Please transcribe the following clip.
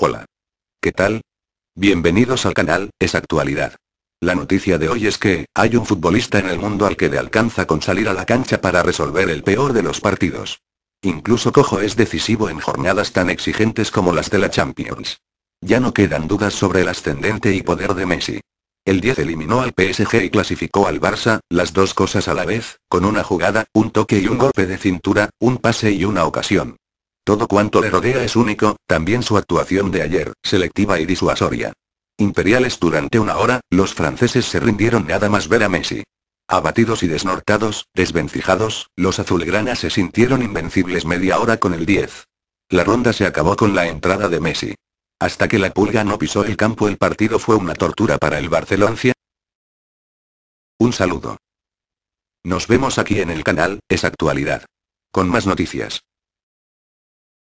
Hola. ¿Qué tal? Bienvenidos al canal, es actualidad. La noticia de hoy es que, hay un futbolista en el mundo al que le alcanza con salir a la cancha para resolver el peor de los partidos. Incluso Cojo es decisivo en jornadas tan exigentes como las de la Champions. Ya no quedan dudas sobre el ascendente y poder de Messi. El 10 eliminó al PSG y clasificó al Barça, las dos cosas a la vez, con una jugada, un toque y un golpe de cintura, un pase y una ocasión. Todo cuanto le rodea es único, también su actuación de ayer, selectiva y disuasoria. Imperiales durante una hora, los franceses se rindieron nada más ver a Messi. Abatidos y desnortados, desvencijados, los azulgranas se sintieron invencibles media hora con el 10. La ronda se acabó con la entrada de Messi. Hasta que la pulga no pisó el campo el partido fue una tortura para el Barcelona. Un saludo. Nos vemos aquí en el canal, es actualidad. Con más noticias.